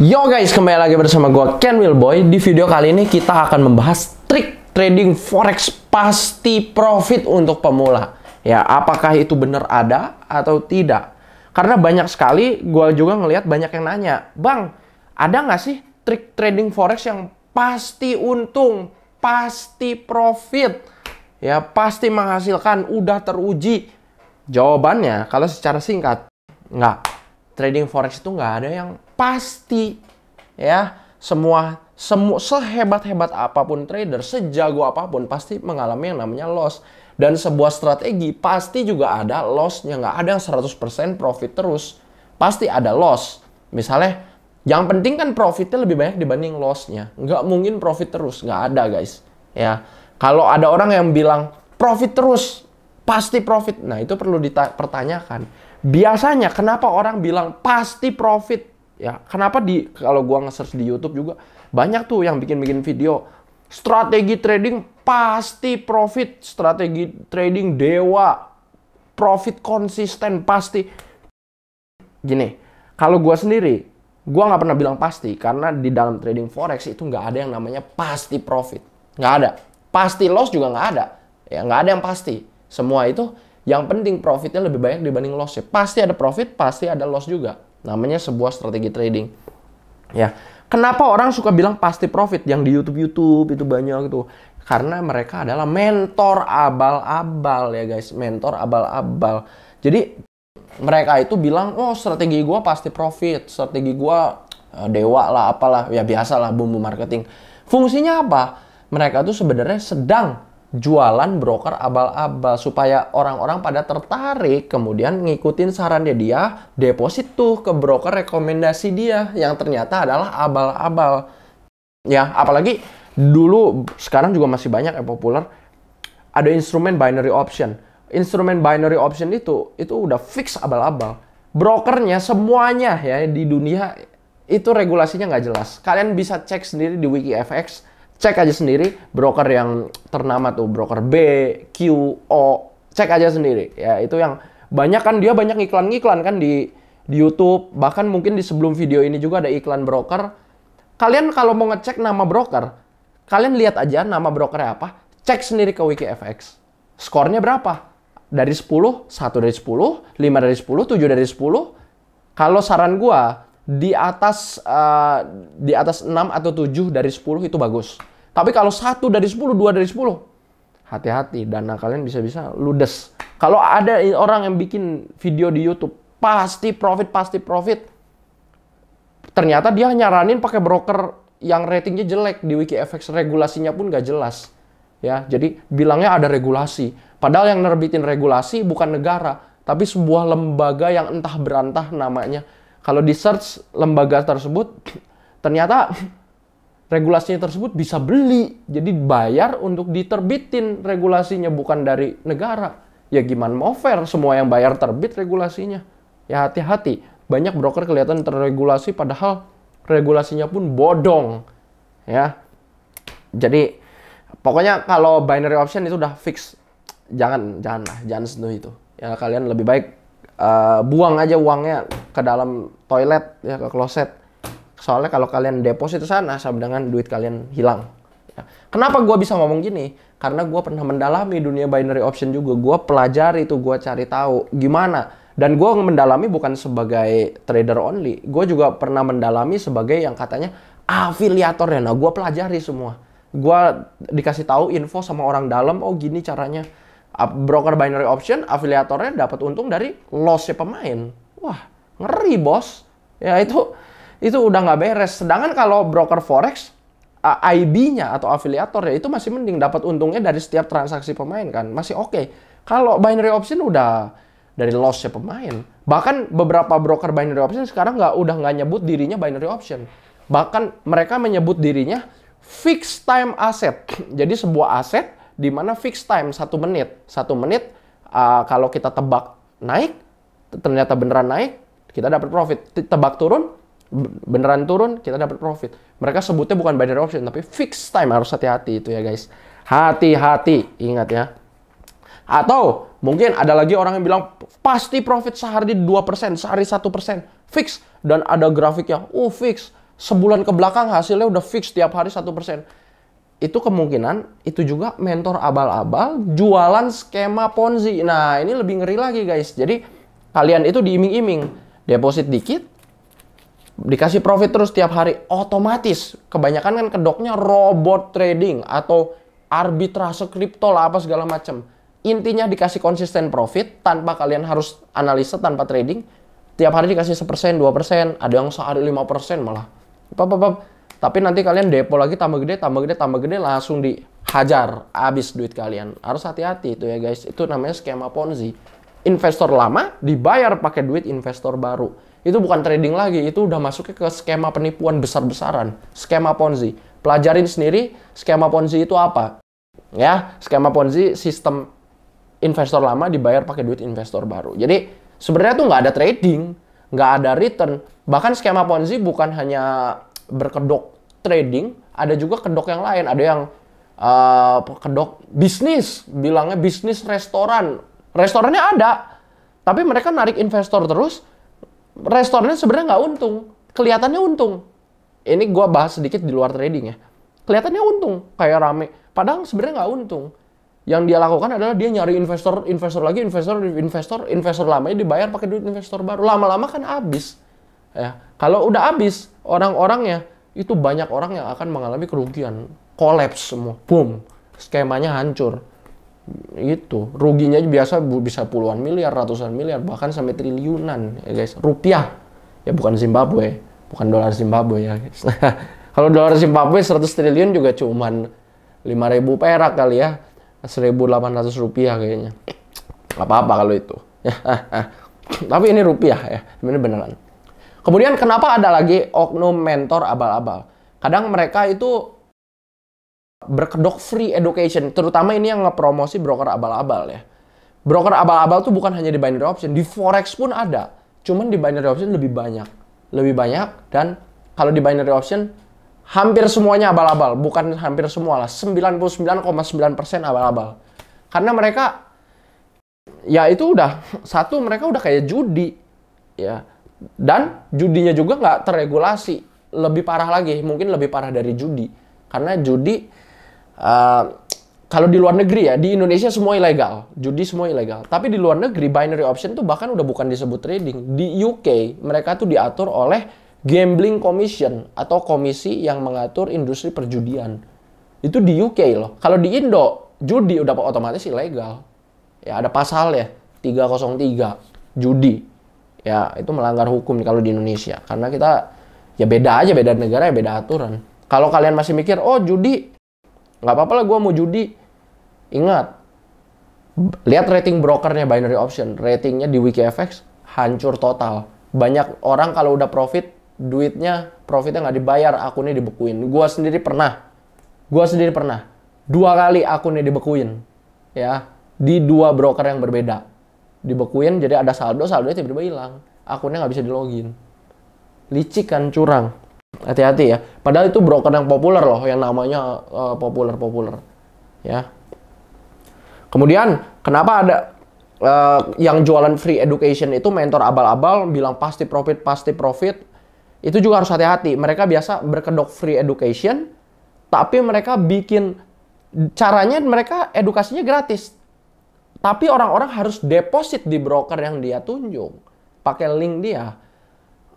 Yo guys, kembali lagi bersama gue Ken Wilboy. Di video kali ini kita akan membahas trik trading forex pasti profit untuk pemula. Ya, apakah itu benar ada atau tidak? Karena banyak sekali gue juga ngelihat banyak yang nanya, Bang, ada nggak sih trik trading forex yang pasti untung, pasti profit, ya pasti menghasilkan, udah teruji? Jawabannya, kalau secara singkat, nggak. Trading forex itu nggak ada yang pasti ya semua semu sehebat-hebat apapun trader, sejago apapun pasti mengalami yang namanya loss. Dan sebuah strategi pasti juga ada lossnya, nggak ada yang 100% profit terus. Pasti ada loss. Misalnya, yang penting kan profitnya lebih banyak dibanding lossnya. Nggak mungkin profit terus, nggak ada guys. Ya, kalau ada orang yang bilang profit terus, pasti profit. Nah, itu perlu dipertanyakan. Biasanya kenapa orang bilang pasti profit? ya kenapa di kalau gua nge-search di YouTube juga banyak tuh yang bikin-bikin video strategi trading pasti profit strategi trading dewa profit konsisten pasti gini kalau gua sendiri gua nggak pernah bilang pasti karena di dalam trading forex itu nggak ada yang namanya pasti profit nggak ada pasti loss juga nggak ada ya nggak ada yang pasti semua itu yang penting profitnya lebih banyak dibanding loss ya pasti ada profit pasti ada loss juga Namanya sebuah strategi trading. Ya, kenapa orang suka bilang pasti profit yang di YouTube-YouTube itu banyak tuh? Gitu. Karena mereka adalah mentor abal-abal ya guys, mentor abal-abal. Jadi mereka itu bilang, oh strategi gue pasti profit, strategi gue eh, dewa lah apalah, ya biasalah bumbu marketing. Fungsinya apa? Mereka tuh sebenarnya sedang jualan broker abal-abal supaya orang-orang pada tertarik kemudian ngikutin sarannya dia deposit tuh ke broker rekomendasi dia yang ternyata adalah abal-abal ya apalagi dulu sekarang juga masih banyak yang populer ada instrumen binary option instrumen binary option itu itu udah fix abal-abal brokernya semuanya ya di dunia itu regulasinya nggak jelas kalian bisa cek sendiri di wiki fx Cek aja sendiri broker yang ternama tuh, broker B, Q, O, cek aja sendiri. Ya, itu yang banyak kan dia banyak iklan-iklan kan di di YouTube, bahkan mungkin di sebelum video ini juga ada iklan broker. Kalian kalau mau ngecek nama broker, kalian lihat aja nama brokernya apa, cek sendiri ke WikiFX. Skornya berapa? Dari 10, 1 dari 10, 5 dari 10, 7 dari 10. Kalau saran gua, di atas uh, di atas 6 atau 7 dari 10 itu bagus. Tapi kalau 1 dari 10, 2 dari 10, hati-hati dana kalian bisa-bisa ludes. Kalau ada orang yang bikin video di YouTube, pasti profit, pasti profit. Ternyata dia nyaranin pakai broker yang ratingnya jelek di WikiFX, regulasinya pun gak jelas. Ya, jadi bilangnya ada regulasi. Padahal yang nerbitin regulasi bukan negara, tapi sebuah lembaga yang entah berantah namanya kalau di search lembaga tersebut ternyata regulasinya tersebut bisa beli jadi bayar untuk diterbitin regulasinya bukan dari negara ya gimana mau fair semua yang bayar terbit regulasinya ya hati-hati banyak broker kelihatan terregulasi padahal regulasinya pun bodong ya jadi pokoknya kalau binary option itu udah fix jangan jangan lah jangan sentuh itu ya kalian lebih baik Eh, buang aja uangnya ke dalam toilet ya ke kloset soalnya kalau kalian deposit sana sama dengan duit kalian hilang ya. kenapa gue bisa ngomong gini karena gue pernah mendalami dunia binary option juga gue pelajari itu gue cari tahu gimana dan gue mendalami bukan sebagai trader only gue juga pernah mendalami sebagai yang katanya afiliator ya nah gue pelajari semua gue dikasih tahu info sama orang dalam oh gini caranya broker binary option afiliatornya dapat untung dari lossnya pemain. Wah, ngeri bos. Ya itu itu udah nggak beres. Sedangkan kalau broker forex IB-nya atau afiliatornya itu masih mending dapat untungnya dari setiap transaksi pemain kan masih oke. Okay. Kalau binary option udah dari lossnya pemain. Bahkan beberapa broker binary option sekarang nggak udah nggak nyebut dirinya binary option. Bahkan mereka menyebut dirinya fixed time asset. Jadi sebuah aset di mana fix time satu menit. Satu menit uh, kalau kita tebak naik, ternyata beneran naik, kita dapat profit. Tebak turun, beneran turun, kita dapat profit. Mereka sebutnya bukan binary option, tapi fix time harus hati-hati itu ya guys. Hati-hati, ingat ya. Atau mungkin ada lagi orang yang bilang pasti profit sehari dua persen sehari satu persen fix. Dan ada grafiknya, uh fix sebulan ke belakang hasilnya udah fix tiap hari satu persen itu kemungkinan itu juga mentor abal-abal jualan skema ponzi. Nah, ini lebih ngeri lagi guys. Jadi kalian itu diiming-iming, deposit dikit, dikasih profit terus tiap hari, otomatis kebanyakan kan kedoknya robot trading atau arbitrase kripto lah apa segala macam. Intinya dikasih konsisten profit tanpa kalian harus analisa tanpa trading. Tiap hari dikasih sepersen, dua persen, ada yang sehari lima persen malah. Pap, pap, pap tapi nanti kalian depo lagi tambah gede, tambah gede, tambah gede langsung dihajar habis duit kalian. Harus hati-hati itu ya guys. Itu namanya skema Ponzi. Investor lama dibayar pakai duit investor baru. Itu bukan trading lagi, itu udah masuk ke skema penipuan besar-besaran, skema Ponzi. Pelajarin sendiri skema Ponzi itu apa. Ya, skema Ponzi sistem investor lama dibayar pakai duit investor baru. Jadi sebenarnya tuh nggak ada trading, nggak ada return. Bahkan skema Ponzi bukan hanya berkedok trading, ada juga kedok yang lain, ada yang uh, kedok bisnis, bilangnya bisnis restoran. Restorannya ada, tapi mereka narik investor terus, restorannya sebenarnya nggak untung, kelihatannya untung. Ini gue bahas sedikit di luar trading ya. Kelihatannya untung, kayak rame. Padahal sebenarnya nggak untung. Yang dia lakukan adalah dia nyari investor, investor lagi, investor, investor, investor lamanya dibayar pakai duit investor baru. Lama-lama kan habis Ya, kalau udah habis orang-orangnya, itu banyak orang yang akan mengalami kerugian, kolaps semua, boom, skemanya hancur. Itu ruginya biasa bisa puluhan miliar, ratusan miliar, bahkan sampai triliunan, ya guys, rupiah. Ya bukan Zimbabwe, bukan dolar Zimbabwe ya guys. kalau dolar Zimbabwe 100 triliun juga cuman 5000 perak kali ya. 1800 rupiah kayaknya. apa-apa kalau itu. Tapi ini rupiah ya, ini beneran. Kemudian kenapa ada lagi oknum mentor abal-abal? Kadang mereka itu berkedok free education, terutama ini yang ngepromosi broker abal-abal ya. Broker abal-abal tuh bukan hanya di binary option, di forex pun ada. Cuman di binary option lebih banyak. Lebih banyak dan kalau di binary option hampir semuanya abal-abal, bukan hampir semua lah, 99,9% abal-abal. Karena mereka ya itu udah satu mereka udah kayak judi ya dan judinya juga nggak terregulasi lebih parah lagi mungkin lebih parah dari judi karena judi uh, kalau di luar negeri ya di Indonesia semua ilegal judi semua ilegal tapi di luar negeri binary option tuh bahkan udah bukan disebut trading di UK mereka tuh diatur oleh gambling commission atau komisi yang mengatur industri perjudian itu di UK loh kalau di Indo judi udah otomatis ilegal ya ada pasal ya 303 judi ya itu melanggar hukum kalau di Indonesia karena kita ya beda aja beda negara ya beda aturan kalau kalian masih mikir oh judi nggak apa-apa lah gue mau judi ingat lihat rating brokernya binary option ratingnya di WikiFX hancur total banyak orang kalau udah profit duitnya profitnya nggak dibayar akunnya dibekuin gue sendiri pernah gue sendiri pernah dua kali akunnya dibekuin ya di dua broker yang berbeda dibekuin jadi ada saldo saldonya tiba-tiba hilang akunnya nggak bisa di login licik kan curang hati-hati ya padahal itu broker yang populer loh yang namanya uh, populer populer ya kemudian kenapa ada uh, yang jualan free education itu mentor abal-abal bilang pasti profit pasti profit itu juga harus hati-hati mereka biasa berkedok free education tapi mereka bikin caranya mereka edukasinya gratis tapi orang-orang harus deposit di broker yang dia tunjuk. Pakai link dia.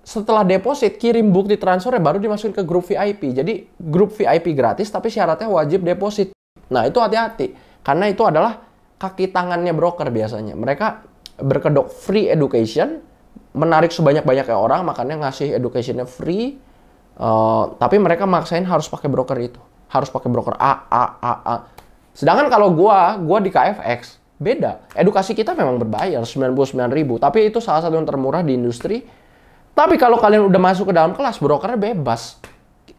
Setelah deposit, kirim bukti transfernya baru dimasukin ke grup VIP. Jadi grup VIP gratis tapi syaratnya wajib deposit. Nah itu hati-hati. Karena itu adalah kaki tangannya broker biasanya. Mereka berkedok free education, menarik sebanyak-banyaknya orang, makanya ngasih educationnya free. Uh, tapi mereka maksain harus pakai broker itu. Harus pakai broker A, A, A, A. Sedangkan kalau gua, gua di KFX, beda. Edukasi kita memang berbayar 99.000, tapi itu salah satu yang termurah di industri. Tapi kalau kalian udah masuk ke dalam kelas, brokernya bebas.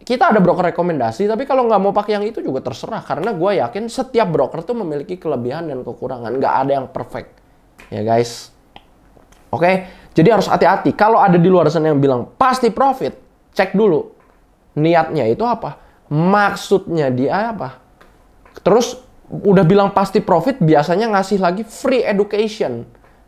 Kita ada broker rekomendasi, tapi kalau nggak mau pakai yang itu juga terserah. Karena gue yakin setiap broker tuh memiliki kelebihan dan kekurangan. Nggak ada yang perfect. Ya guys. Oke, jadi harus hati-hati. Kalau ada di luar sana yang bilang, pasti profit. Cek dulu. Niatnya itu apa? Maksudnya dia apa? Terus udah bilang pasti profit biasanya ngasih lagi free education.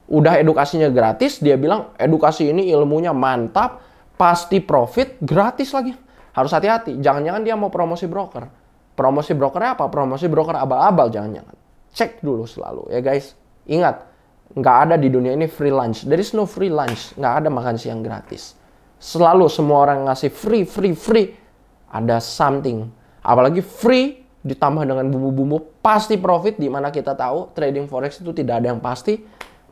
Udah edukasinya gratis, dia bilang edukasi ini ilmunya mantap, pasti profit, gratis lagi. Harus hati-hati, jangan-jangan dia mau promosi broker. Promosi broker apa? Promosi broker abal-abal jangan-jangan. Cek dulu selalu ya guys. Ingat, nggak ada di dunia ini free lunch. There is no free lunch. Nggak ada makan siang gratis. Selalu semua orang ngasih free, free, free. Ada something. Apalagi free ditambah dengan bumbu-bumbu pasti profit di mana kita tahu trading forex itu tidak ada yang pasti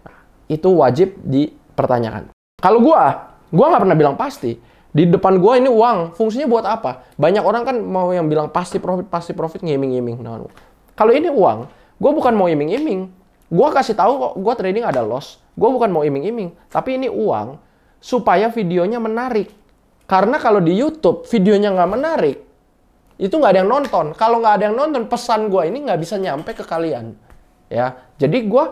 nah, itu wajib dipertanyakan kalau gua gua nggak pernah bilang pasti di depan gua ini uang fungsinya buat apa banyak orang kan mau yang bilang pasti profit pasti profit ngiming-ngiming nah, kalau ini uang gua bukan mau iming-iming gua kasih tahu kok gua trading ada loss gua bukan mau iming-iming tapi ini uang supaya videonya menarik karena kalau di YouTube videonya nggak menarik itu nggak ada yang nonton. Kalau nggak ada yang nonton, pesan gue ini nggak bisa nyampe ke kalian. Ya, jadi gue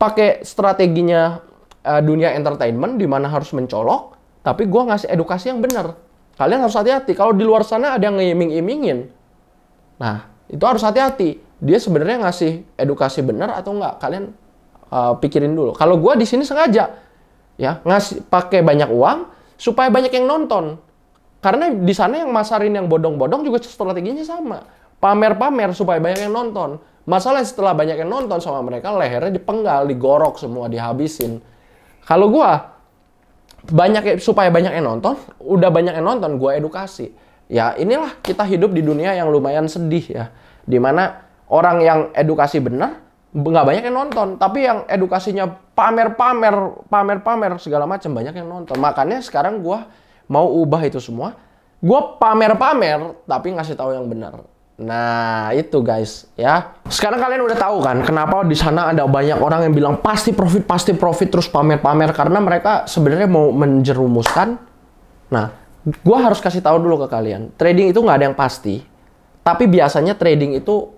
pakai strateginya uh, dunia entertainment di mana harus mencolok, tapi gue ngasih edukasi yang benar. Kalian harus hati-hati. Kalau di luar sana ada yang ngiming imingin nah itu harus hati-hati. Dia sebenarnya ngasih edukasi benar atau nggak? Kalian uh, pikirin dulu. Kalau gue di sini sengaja ya ngasih pakai banyak uang supaya banyak yang nonton karena di sana yang masarin yang bodong-bodong juga strateginya sama. Pamer-pamer supaya banyak yang nonton. Masalahnya setelah banyak yang nonton sama mereka, lehernya dipenggal, digorok semua, dihabisin. Kalau gua banyak supaya banyak yang nonton, udah banyak yang nonton, gua edukasi. Ya inilah kita hidup di dunia yang lumayan sedih ya. Dimana orang yang edukasi benar, nggak banyak yang nonton. Tapi yang edukasinya pamer-pamer, pamer-pamer segala macam banyak yang nonton. Makanya sekarang gua mau ubah itu semua, gue pamer-pamer tapi ngasih tahu yang benar. Nah, itu guys, ya. Sekarang kalian udah tahu kan kenapa di sana ada banyak orang yang bilang pasti profit, pasti profit terus pamer-pamer karena mereka sebenarnya mau menjerumuskan. Nah, gue harus kasih tahu dulu ke kalian, trading itu nggak ada yang pasti. Tapi biasanya trading itu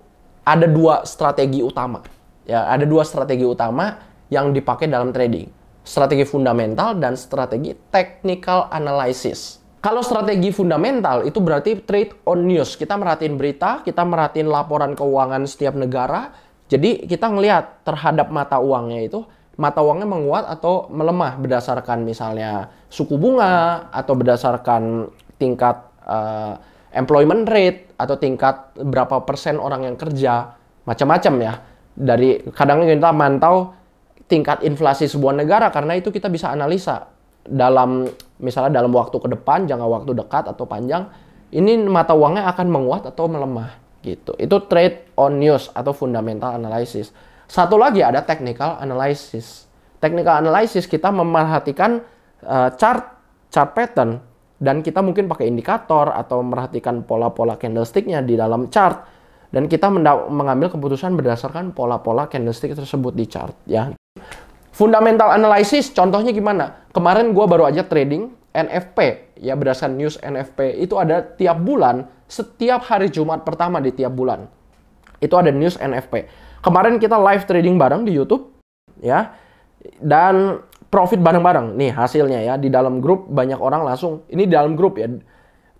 ada dua strategi utama. Ya, ada dua strategi utama yang dipakai dalam trading strategi fundamental dan strategi technical analysis. Kalau strategi fundamental itu berarti trade on news. Kita merhatiin berita, kita merhatiin laporan keuangan setiap negara. Jadi kita ngelihat terhadap mata uangnya itu, mata uangnya menguat atau melemah berdasarkan misalnya suku bunga atau berdasarkan tingkat uh, employment rate atau tingkat berapa persen orang yang kerja, macam-macam ya. Dari kadang kita mantau tingkat inflasi sebuah negara karena itu kita bisa analisa dalam misalnya dalam waktu ke depan, jangka waktu dekat atau panjang, ini mata uangnya akan menguat atau melemah gitu. Itu trade on news atau fundamental analysis. Satu lagi ada technical analysis. Technical analysis kita memerhatikan uh, chart chart pattern dan kita mungkin pakai indikator atau merhatikan pola-pola candlesticknya di dalam chart dan kita mengambil keputusan berdasarkan pola-pola candlestick tersebut di chart ya Fundamental analysis contohnya gimana? Kemarin gue baru aja trading NFP. Ya berdasarkan news NFP itu ada tiap bulan, setiap hari Jumat pertama di tiap bulan. Itu ada news NFP. Kemarin kita live trading bareng di Youtube. ya Dan profit bareng-bareng. Nih hasilnya ya. Di dalam grup banyak orang langsung. Ini di dalam grup ya.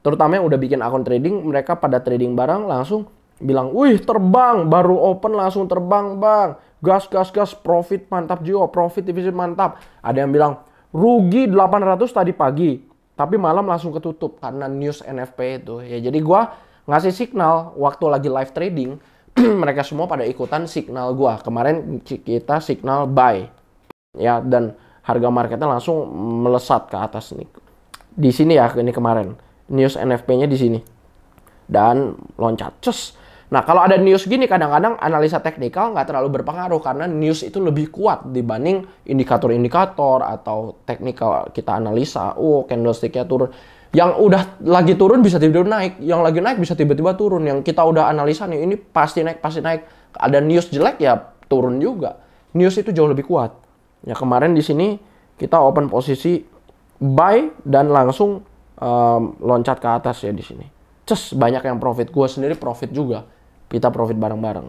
Terutama yang udah bikin akun trading. Mereka pada trading bareng langsung bilang, wih terbang, baru open langsung terbang bang gas gas gas profit mantap jiwa, profit divisi mantap. Ada yang bilang rugi 800 tadi pagi, tapi malam langsung ketutup karena news NFP itu. Ya jadi gua ngasih signal waktu lagi live trading, mereka semua pada ikutan signal gua. Kemarin kita signal buy. Ya dan harga marketnya langsung melesat ke atas nih. Di sini ya ini kemarin news NFP-nya di sini. Dan loncat. Cus Nah, kalau ada news gini kadang-kadang analisa teknikal nggak terlalu berpengaruh karena news itu lebih kuat dibanding indikator-indikator atau teknikal kita analisa. Oh, candlesticknya turun. Yang udah lagi turun bisa tiba-tiba naik, yang lagi naik bisa tiba-tiba turun. Yang kita udah analisa nih ini pasti naik, pasti naik. Ada news jelek ya turun juga. News itu jauh lebih kuat. Ya kemarin di sini kita open posisi buy dan langsung um, loncat ke atas ya di sini. Cus, banyak yang profit gue sendiri profit juga kita profit bareng-bareng.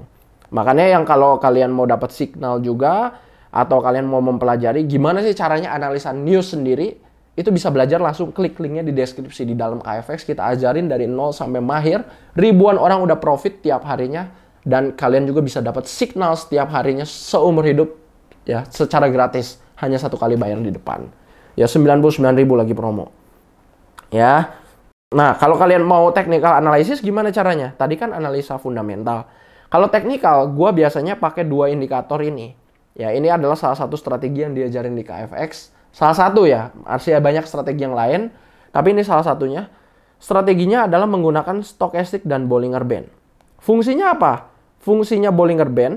Makanya yang kalau kalian mau dapat signal juga atau kalian mau mempelajari gimana sih caranya analisa news sendiri, itu bisa belajar langsung klik linknya di deskripsi di dalam KFX kita ajarin dari nol sampai mahir ribuan orang udah profit tiap harinya dan kalian juga bisa dapat signal setiap harinya seumur hidup ya secara gratis hanya satu kali bayar di depan ya 99 ribu lagi promo ya Nah, kalau kalian mau technical analysis gimana caranya? Tadi kan analisa fundamental. Kalau technical, gue biasanya pakai dua indikator ini. Ya, ini adalah salah satu strategi yang diajarin di KFX. Salah satu ya, masih banyak strategi yang lain, tapi ini salah satunya. Strateginya adalah menggunakan stochastic dan Bollinger Band. Fungsinya apa? Fungsinya Bollinger Band,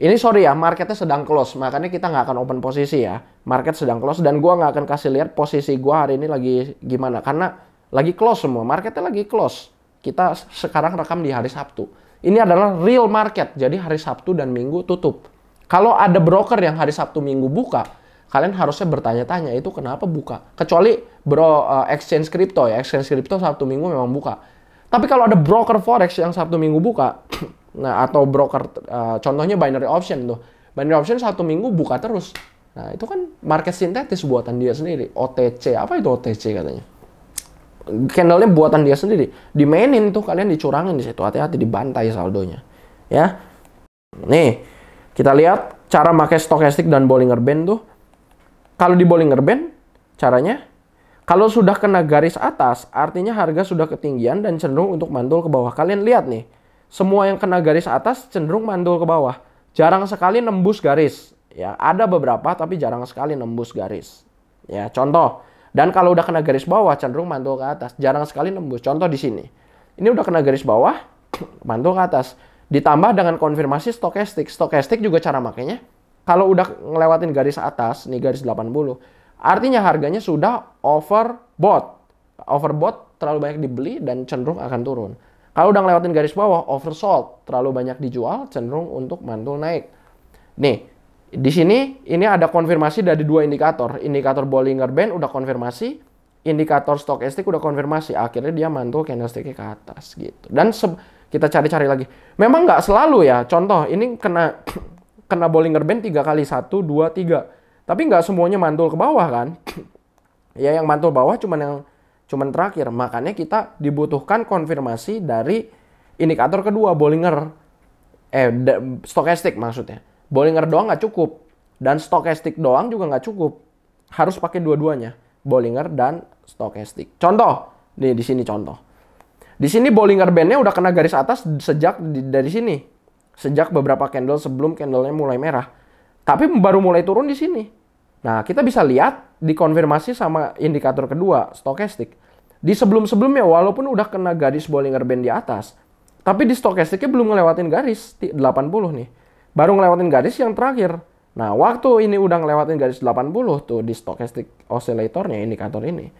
ini sorry ya, marketnya sedang close, makanya kita nggak akan open posisi ya. Market sedang close dan gue nggak akan kasih lihat posisi gue hari ini lagi gimana, karena lagi close semua, marketnya lagi close. Kita sekarang rekam di hari Sabtu. Ini adalah real market, jadi hari Sabtu dan Minggu tutup. Kalau ada broker yang hari Sabtu Minggu buka, kalian harusnya bertanya-tanya itu kenapa buka. Kecuali bro eh, exchange crypto, ya, exchange crypto Sabtu Minggu memang buka. Tapi kalau ada broker forex yang Sabtu Minggu buka, nah atau broker uh, contohnya binary option tuh. Binary option Sabtu Minggu buka terus. Nah, itu kan market sintetis buatan dia sendiri, OTC. Apa itu OTC katanya? candlenya buatan dia sendiri dimainin tuh kalian dicurangin di situ hati-hati dibantai saldonya ya nih kita lihat cara pakai stokastik dan Bollinger Band tuh kalau di Bollinger Band caranya kalau sudah kena garis atas artinya harga sudah ketinggian dan cenderung untuk mandul ke bawah kalian lihat nih semua yang kena garis atas cenderung mandul ke bawah jarang sekali nembus garis ya ada beberapa tapi jarang sekali nembus garis ya contoh dan kalau udah kena garis bawah cenderung mantul ke atas, jarang sekali nembus. Contoh di sini. Ini udah kena garis bawah, mantul ke atas. Ditambah dengan konfirmasi stokastik. Stokastik juga cara makainya. Kalau udah ngelewatin garis atas, nih garis 80, artinya harganya sudah overbought. Overbought terlalu banyak dibeli dan cenderung akan turun. Kalau udah ngelewatin garis bawah, oversold, terlalu banyak dijual, cenderung untuk mantul naik. Nih, di sini ini ada konfirmasi dari dua indikator. Indikator Bollinger Band udah konfirmasi, indikator stokastik udah konfirmasi. Akhirnya dia mantul candlestick ke atas gitu. Dan kita cari-cari lagi. Memang nggak selalu ya. Contoh ini kena kena Bollinger Band tiga kali satu dua tiga. Tapi nggak semuanya mantul ke bawah kan? ya yang mantul bawah cuman yang cuman terakhir. Makanya kita dibutuhkan konfirmasi dari indikator kedua Bollinger eh stokastik maksudnya. Bollinger doang nggak cukup. Dan stokastik doang juga nggak cukup. Harus pakai dua-duanya. Bollinger dan stokastik. Contoh. Nih, di sini contoh. Di sini Bollinger Bandnya udah kena garis atas sejak di, dari sini. Sejak beberapa candle sebelum candlenya mulai merah. Tapi baru mulai turun di sini. Nah, kita bisa lihat dikonfirmasi sama indikator kedua, stokastik. Di sebelum-sebelumnya, walaupun udah kena garis Bollinger Band di atas, tapi di stokastiknya belum ngelewatin garis 80 nih baru ngelewatin garis yang terakhir. Nah, waktu ini udah ngelewatin garis 80 tuh di stochastic oscillatornya indikator ini.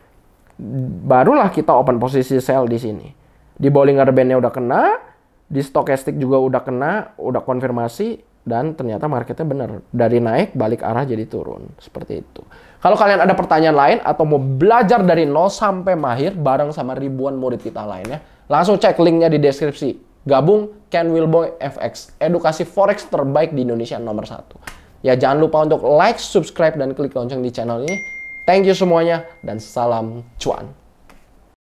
Barulah kita open posisi sell di sini. Di Bollinger Bandnya udah kena, di stochastic juga udah kena, udah konfirmasi, dan ternyata marketnya benar. Dari naik, balik arah jadi turun. Seperti itu. Kalau kalian ada pertanyaan lain atau mau belajar dari nol sampai mahir bareng sama ribuan murid kita lainnya, langsung cek linknya di deskripsi. Gabung Ken Wilboy FX, edukasi forex terbaik di Indonesia nomor satu. Ya jangan lupa untuk like, subscribe, dan klik lonceng di channel ini. Thank you semuanya, dan salam cuan.